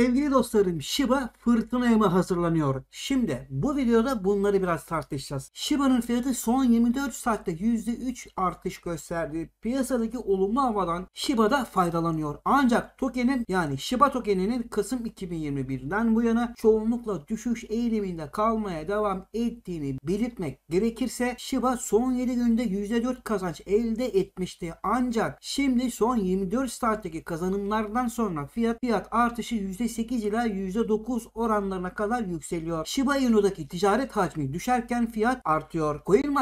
Sevgili dostlarım Shiba fırtınaya mı hazırlanıyor? Şimdi bu videoda bunları biraz tartışacağız. Shiba'nın fiyatı son 24 saatte %3 artış gösterdi. Piyasadaki olumlu havadan Shiba da faydalanıyor. Ancak tokenin yani Shiba tokeninin Kasım 2021'den bu yana çoğunlukla düşüş eğiliminde kalmaya devam ettiğini belirtmek gerekirse Shiba son 7 günde %4 kazanç elde etmişti. Ancak şimdi son 24 saatteki kazanımlardan sonra fiyat fiyat artışı %8 ila %9 oranlarına kadar yükseliyor. Shiba Inu'daki ticaret hacmi düşerken fiyat artıyor. Coin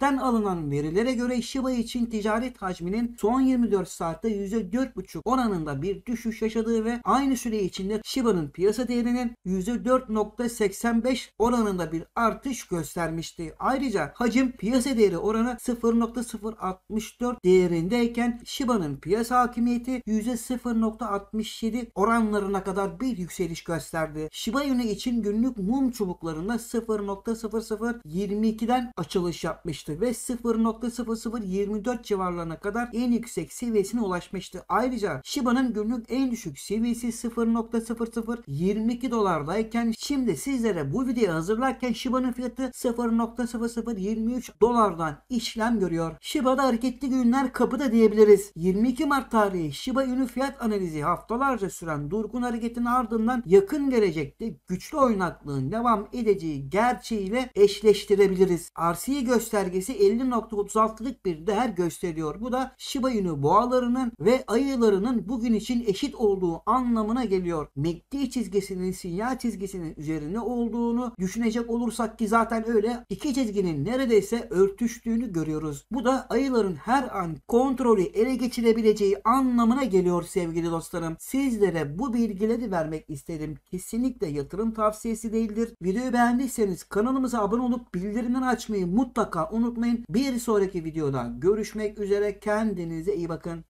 alınan verilere göre Shiba için ticaret hacminin son 24 saatte %4,5 oranında bir düşüş yaşadığı ve aynı süre içinde Shiba'nın piyasa değerinin %4,85 oranında bir artış göstermişti. Ayrıca hacim piyasa değeri oranı 0.064 değerindeyken Shiba'nın piyasa hakimiyeti %0.67 oranlarına kadar kadar bir yükseliş gösterdi. Shiba Inu için günlük mum çubuklarında 0.0022'den açılış yapmıştı ve 0.0024 civarlarına kadar en yüksek seviyesine ulaşmıştı. Ayrıca Shiba'nın günlük en düşük seviyesi 0.0022 dolardayken şimdi sizlere bu videoyu hazırlarken Shiba'nın fiyatı 0.0023 dolardan işlem görüyor. Shiba'da hareketli günler kapıda diyebiliriz. 22 Mart tarihi Shiba Inu fiyat analizi haftalarca süren durgun hareket hareketin ardından yakın gelecekte güçlü oynaklığın devam edeceği gerçeğiyle eşleştirebiliriz. RSI göstergesi 50.36'lık bir değer gösteriyor. Bu da Shiba Inu boğalarının ve ayılarının bugün için eşit olduğu anlamına geliyor. MACD çizgisinin sinyal çizgisinin üzerine olduğunu düşünecek olursak ki zaten öyle iki çizginin neredeyse örtüştüğünü görüyoruz. Bu da ayıların her an kontrolü ele geçirebileceği anlamına geliyor sevgili dostlarım. Sizlere bu bilgi bilgileri vermek isterim. Kesinlikle yatırım tavsiyesi değildir. Videoyu beğendiyseniz kanalımıza abone olup bildirimleri açmayı mutlaka unutmayın. Bir sonraki videoda görüşmek üzere. Kendinize iyi bakın.